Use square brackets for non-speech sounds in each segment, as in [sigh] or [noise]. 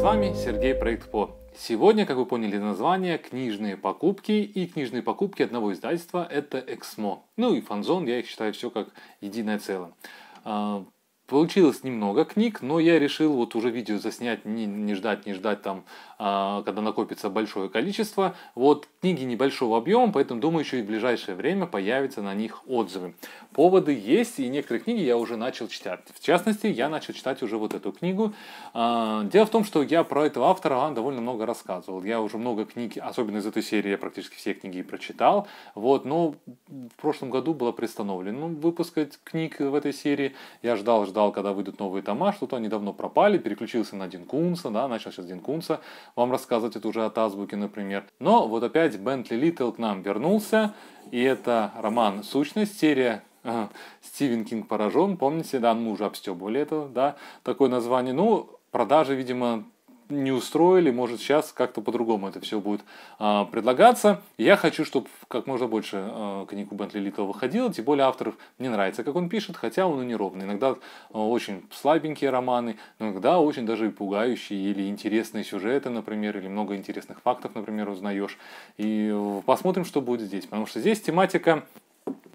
С вами Сергей Проектпо. Сегодня, как вы поняли название, книжные покупки и книжные покупки одного издательства – это Эксмо. Ну и Фанзон, я их считаю все как единое целое. А, Получилось немного книг, но я решил вот уже видео заснять, не, не ждать, не ждать там, э, когда накопится большое количество. Вот книги небольшого объема, поэтому думаю, еще и в ближайшее время появятся на них отзывы. Поводы есть, и некоторые книги я уже начал читать. В частности, я начал читать уже вот эту книгу. Э, дело в том, что я про этого автора вам довольно много рассказывал. Я уже много книг, особенно из этой серии, я практически все книги прочитал. Вот, но в прошлом году было приостановлено выпускать книг в этой серии. Я ждал, ждал ждал, когда выйдут новые тома, что-то они давно пропали, переключился на Дин Кунса, да, начал сейчас Дин Кунса вам рассказывать это уже от азбуки, например. Но вот опять Бентли Литтл к нам вернулся, и это роман «Сущность», серия Стивен Кинг поражен, помните, да, мы уже обстебывали это, да, такое название. Ну, продажи, видимо, не устроили, может сейчас как-то по-другому это все будет э, предлагаться. Я хочу, чтобы как можно больше э, а, книг у Бентли Литла выходило, тем более авторов мне нравится, как он пишет, хотя он и неровный. Иногда э, очень слабенькие романы, иногда очень даже и пугающие или интересные сюжеты, например, или много интересных фактов, например, узнаешь. И э, посмотрим, что будет здесь, потому что здесь тематика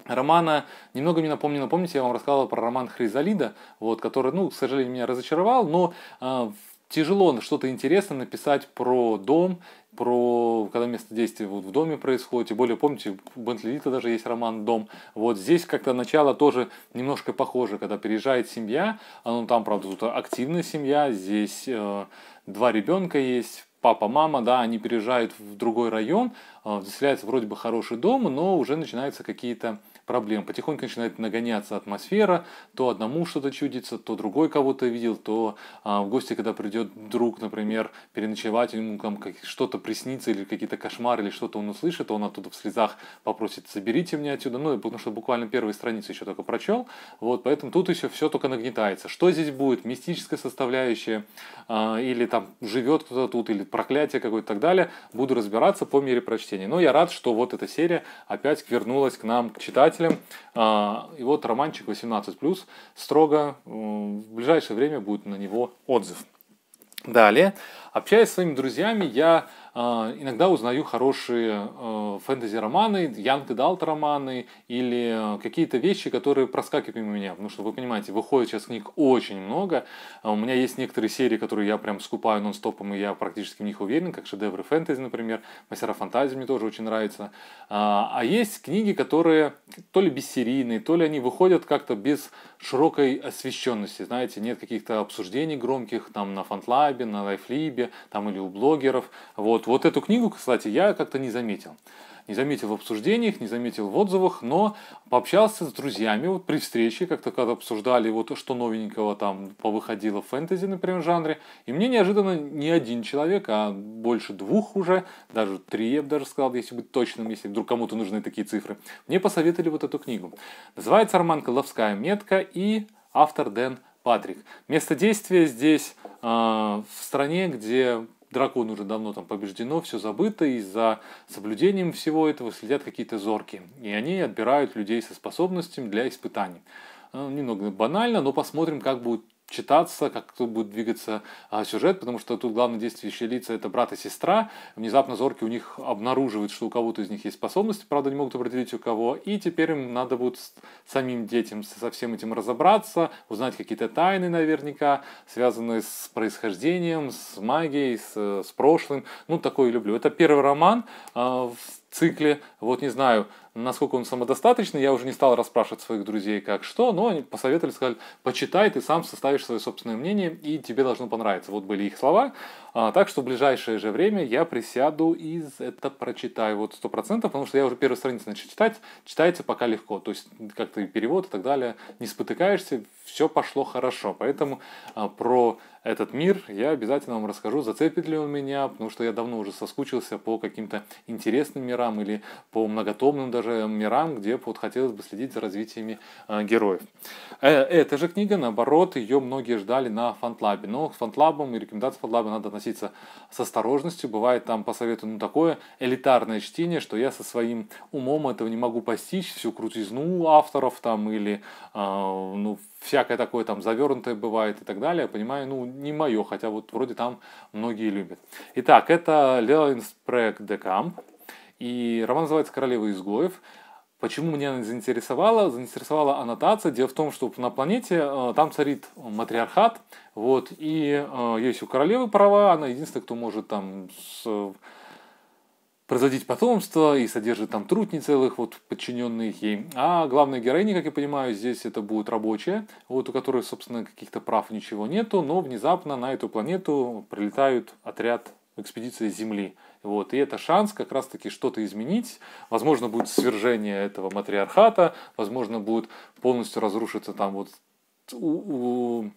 романа немного мне напомнила, помните, я вам рассказывал про роман Хризалида, вот, который, ну, к сожалению, меня разочаровал, но э, тяжело что-то интересное написать про дом, про когда место действия вот в доме происходит. И более помните, у Бентлита даже есть роман «Дом». Вот здесь как-то начало тоже немножко похоже, когда переезжает семья, ну там, правда, тут активная семья, здесь э, два ребенка есть, папа, мама, да, они переезжают в другой район, а, заселяется вроде бы хороший дом, но уже начинаются какие-то проблемы. Потихоньку начинает нагоняться атмосфера, то одному что-то чудится, то другой кого-то видел, то а, в гости, когда придет друг, например, переночевать, ему там что-то приснится или какие-то кошмары, или что-то он услышит, то он оттуда в слезах попросит, соберите меня отсюда, ну, потому что буквально первые страницы еще только прочел, вот, поэтому тут еще все только нагнетается. Что здесь будет? Мистическая составляющая, а, или там живет кто-то тут, или проклятие какое-то и так далее, буду разбираться по мере прочтения чтения. Но ну, я рад, что вот эта серия опять вернулась к нам, к читателям. А, и вот романчик 18+, строго в ближайшее время будет на него отзыв. Далее, общаясь с своими друзьями, я а, иногда узнаю хорошие э, фэнтези-романы, Янг Далт романы или э, какие-то вещи, которые проскакивают у меня. Потому что, вы понимаете, выходит сейчас книг очень много. А у меня есть некоторые серии, которые я прям скупаю нон-стопом, и я практически в них уверен, как шедевры фэнтези, например. Мастера фантазии мне тоже очень нравится. А, а есть книги, которые то ли бессерийные, то ли они выходят как-то без широкой освещенности. Знаете, нет каких-то обсуждений громких там на фантлабе, на лайфлибе, там или у блогеров. Вот, вот, эту книгу, кстати, я как-то не заметил. Не заметил в обсуждениях, не заметил в отзывах, но пообщался с друзьями вот при встрече, как-то когда обсуждали, вот что новенького там повыходило в фэнтези, например, жанре. И мне неожиданно не один человек, а больше двух уже, даже три, я бы даже сказал, если быть точным, если вдруг кому-то нужны такие цифры, мне посоветовали вот эту книгу. Называется «Роман Коловская метка» и автор Дэн Патрик. Место действия здесь э, в стране, где дракон уже давно там побеждено, все забыто, и за соблюдением всего этого следят какие-то зорки. И они отбирают людей со способностями для испытаний. Немного банально, но посмотрим, как будет читаться, как тут будет двигаться а, сюжет, потому что тут главное действующие лица это брат и сестра. Внезапно зорки у них обнаруживают, что у кого-то из них есть способности, правда не могут определить у кого, и теперь им надо будет самим детям со всем этим разобраться, узнать какие-то тайны наверняка, связанные с происхождением, с магией, с, с прошлым. Ну, такое люблю. Это первый роман. А, цикле. Вот не знаю, насколько он самодостаточный, я уже не стал расспрашивать своих друзей, как что, но они посоветовали, сказали, почитай, ты сам составишь свое собственное мнение, и тебе должно понравиться. Вот были их слова. А, так что в ближайшее же время я присяду и это прочитаю вот сто процентов, потому что я уже первую страницу начал читать, читается пока легко, то есть как-то перевод и так далее, не спотыкаешься, все пошло хорошо. Поэтому а, про этот мир, я обязательно вам расскажу, зацепит ли он меня, потому что я давно уже соскучился по каким-то интересным мирам или по многотомным даже мирам, где вот хотелось бы следить за развитиями э, героев. Э, эта же книга, наоборот, ее многие ждали на фантлабе, но к фантлабам и рекомендациям фантлаба надо относиться с осторожностью, бывает там по совету ну, такое элитарное чтение, что я со своим умом этого не могу постичь, всю крутизну авторов там или э, ну, всякое такое там завернутое бывает и так далее, я понимаю, ну, не мое, хотя вот вроде там многие любят. Итак, это Леонс де Декамп, и роман называется «Королева изгоев». Почему меня она заинтересовала? Заинтересовала аннотация. Дело в том, что на планете э, там царит матриархат, вот, и э, есть у королевы права, она единственная, кто может там с, производить потомство и содержит там труд целых, вот подчиненных ей. А главная героиня, как я понимаю, здесь это будут рабочие, вот у которых, собственно, каких-то прав ничего нету, но внезапно на эту планету прилетают отряд экспедиции Земли. Вот. И это шанс как раз-таки что-то изменить. Возможно, будет свержение этого матриархата, возможно, будет полностью разрушиться там вот у, у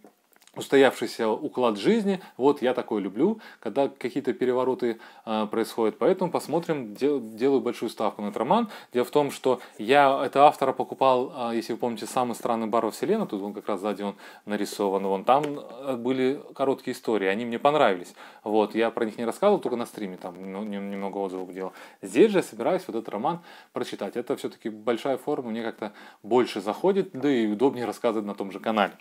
устоявшийся уклад жизни. Вот я такой люблю, когда какие-то перевороты э, происходят. Поэтому посмотрим, дел, делаю большую ставку на этот роман. Дело в том, что я этого автора покупал, э, если вы помните, самый странный бар во вселенной, тут он как раз сзади он нарисован, вон там а, были короткие истории, они мне понравились. Вот, я про них не рассказывал, только на стриме там ну, немного отзывов делал. Здесь же я собираюсь вот этот роман прочитать. Это все-таки большая форма, мне как-то больше заходит, да и удобнее рассказывать на том же канале.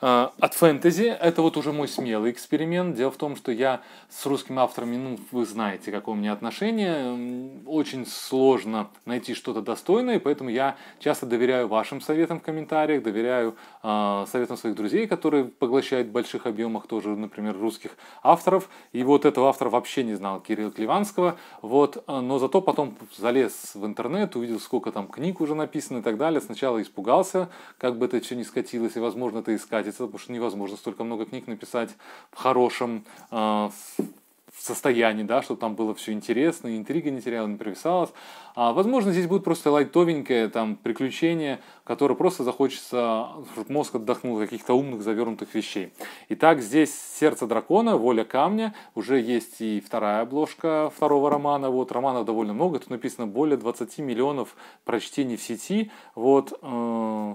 Э, от фэн фэнтези – это вот уже мой смелый эксперимент. Дело в том, что я с русскими авторами, ну, вы знаете, какое у меня отношение. Очень сложно найти что-то достойное, поэтому я часто доверяю вашим советам в комментариях, доверяю э, советам своих друзей, которые поглощают в больших объемах тоже, например, русских авторов. И вот этого автора вообще не знал, Кирилл Кливанского, Вот, а, но зато потом залез в интернет, увидел, сколько там книг уже написано и так далее. Сначала испугался, как бы это все не скатилось, и, возможно, это и скатится, потому что невозможно можно столько много книг написать в хорошем э, в состоянии, да, что там было все интересно, интрига не теряла, не провисалась. А, возможно, здесь будет просто лайтовенькое там приключение, которое просто захочется, чтобы мозг отдохнул от каких-то умных завернутых вещей. Итак, здесь «Сердце дракона», «Воля камня». Уже есть и вторая обложка второго романа. Вот, романов довольно много. Тут написано более 20 миллионов прочтений в сети. Вот, э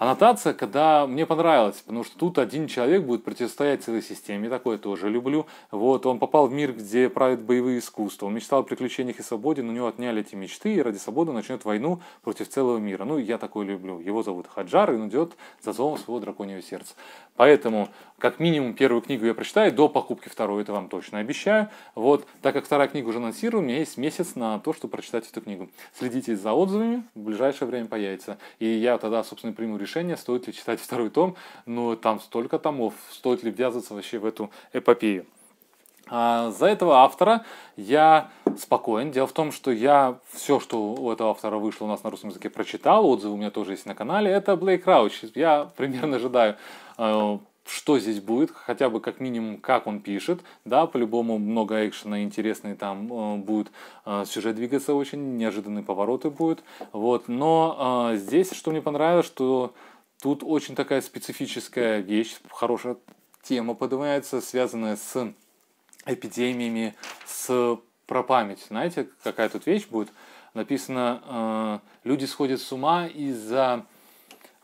Аннотация, когда мне понравилось, потому что тут один человек будет противостоять целой системе, такое тоже люблю. Вот, он попал в мир, где правят боевые искусства, он мечтал о приключениях и свободе, но у него отняли эти мечты, и ради свободы начнет войну против целого мира. Ну, я такое люблю. Его зовут Хаджар, и он идет за зовом своего драконьего сердца. Поэтому как минимум первую книгу я прочитаю до покупки второй, это вам точно обещаю. Вот, так как вторая книга уже анонсирована, у меня есть месяц на то, чтобы прочитать эту книгу. Следите за отзывами, в ближайшее время появится. И я тогда, собственно, приму решение, стоит ли читать [laughs] второй том, но ну, там столько томов, стоит ли ввязываться вообще в эту эпопею. А за этого автора я спокоен. Дело в том, что я все, что у этого автора вышло у нас на русском языке, прочитал. Отзывы у меня тоже есть на канале. Это Блейк Крауч. Я примерно ожидаю Э, что здесь будет, хотя бы как минимум, как он пишет, да, по-любому много экшена, интересный там э, будет, э, сюжет двигаться очень, неожиданные повороты будут, вот, но э, здесь, что мне понравилось, что тут очень такая специфическая вещь, хорошая тема поднимается, связанная с эпидемиями, с про память, знаете, какая тут вещь будет, написано, э, люди сходят с ума из-за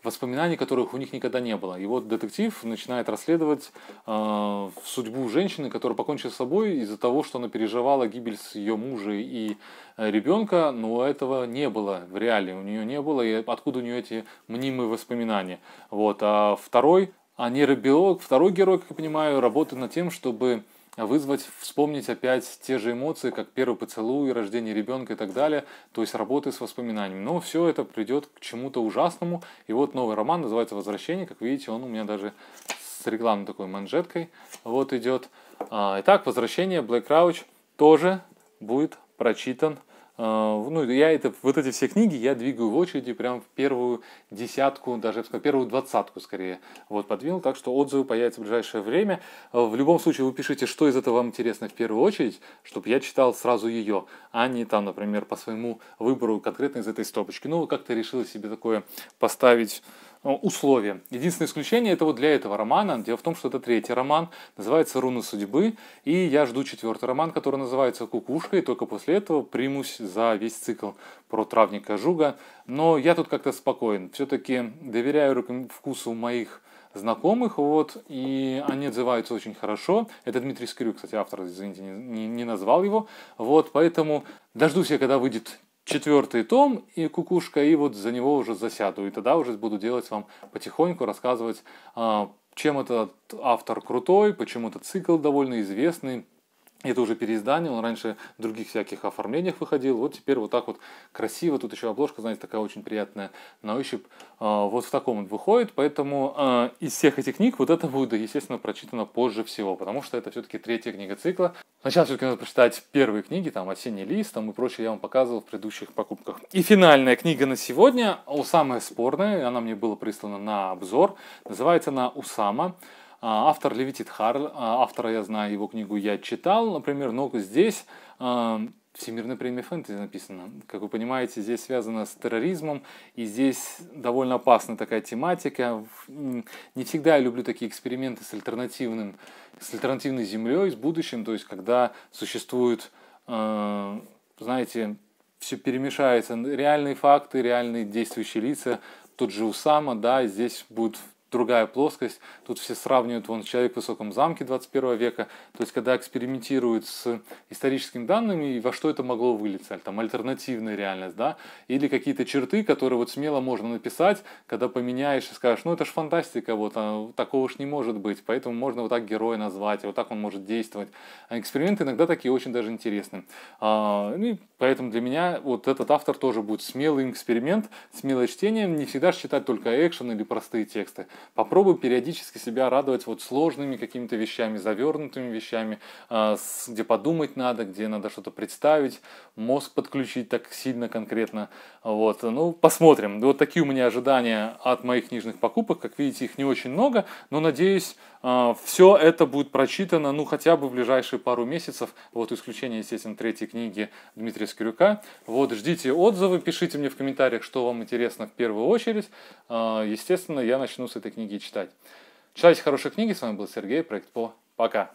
воспоминаний, которых у них никогда не было. И вот детектив начинает расследовать э, судьбу женщины, которая покончила с собой из-за того, что она переживала гибель с ее мужа и э, ребенка, но этого не было в реале, у нее не было, и откуда у нее эти мнимые воспоминания. Вот. А второй, а нейробиолог, второй герой, как я понимаю, работает над тем, чтобы вызвать, вспомнить опять те же эмоции, как первый поцелуй, рождение ребенка и так далее, то есть работы с воспоминаниями. Но все это придет к чему-то ужасному. И вот новый роман называется «Возвращение». Как видите, он у меня даже с рекламной такой манжеткой вот идет. А, итак, «Возвращение» Блэк Крауч тоже будет прочитан а, ну, я это, вот эти все книги я двигаю в очереди прям в первую десятку, даже, в бы первую двадцатку скорее вот подвинул, так что отзывы появятся в ближайшее время. А, в любом случае вы пишите, что из этого вам интересно в первую очередь, чтобы я читал сразу ее, а не там, например, по своему выбору конкретно из этой стопочки. Ну, как-то решила себе такое поставить Э, условия. Единственное исключение это вот для этого романа. Дело в том, что это третий роман, называется «Руна судьбы», и я жду четвертый роман, который называется «Кукушка», и только после этого примусь за весь цикл про травника Жуга. Но я тут как-то спокоен. Все-таки доверяю вкусу моих знакомых, вот, и они отзываются очень хорошо. Это Дмитрий Скрю, кстати, автор, извините, не, не назвал его. Вот, поэтому дождусь я, когда выйдет четвертый том и кукушка, и вот за него уже засяду. И тогда уже буду делать вам потихоньку, рассказывать, а, чем этот автор крутой, почему этот цикл довольно известный, это уже переиздание, он раньше в других всяких оформлениях выходил, вот теперь вот так вот красиво, тут еще обложка, знаете, такая очень приятная на ощупь, а, вот в таком вот выходит, поэтому а, из всех этих книг вот это будет, естественно, прочитано позже всего, потому что это все-таки третья книга цикла. Сначала все-таки надо прочитать первые книги, там «Осенний лист» там, и прочее я вам показывал в предыдущих покупках. И финальная книга на сегодня, самая спорная, она мне была прислана на обзор, называется она «Усама». А, автор Левитит Харл, а, автора я знаю, его книгу я читал, например, но здесь а, Всемирная премия фэнтези написано. Как вы понимаете, здесь связано с терроризмом, и здесь довольно опасна такая тематика. Не всегда я люблю такие эксперименты с, альтернативным, с альтернативной землей, с будущим, то есть когда существует, знаете, все перемешается, реальные факты, реальные действующие лица, тот же Усама, да, здесь будет другая плоскость. Тут все сравнивают, вон, «Человек в высоком замке» 21 века. То есть, когда экспериментируют с историческими данными, и во что это могло вылиться, там, альтернативная реальность, да, или какие-то черты, которые вот смело можно написать, когда поменяешь и скажешь, ну, это ж фантастика, вот, а, такого ж не может быть, поэтому можно вот так героя назвать, вот так он может действовать. А эксперименты иногда такие очень даже интересны. А, ну и поэтому для меня вот этот автор тоже будет смелый эксперимент, смелое чтение, не всегда же читать только экшен или простые тексты. Попробуй периодически себя радовать вот сложными какими-то вещами, завернутыми вещами, а, где подумать надо, где надо что-то представить, мозг подключить так сильно конкретно. Вот, ну, посмотрим. Вот такие у меня ожидания от моих книжных покупок. Как видите, их не очень много, но надеюсь, а, Все это будет прочитано, ну, хотя бы в ближайшие пару месяцев. Вот исключение, естественно, третьей книги Дмитрия Скирюка. Вот, ждите отзывы, пишите мне в комментариях, что вам интересно в первую очередь. А, естественно, я начну с этой книги читать. Читайте хорошие книги. С вами был Сергей, проект ПО. Пока!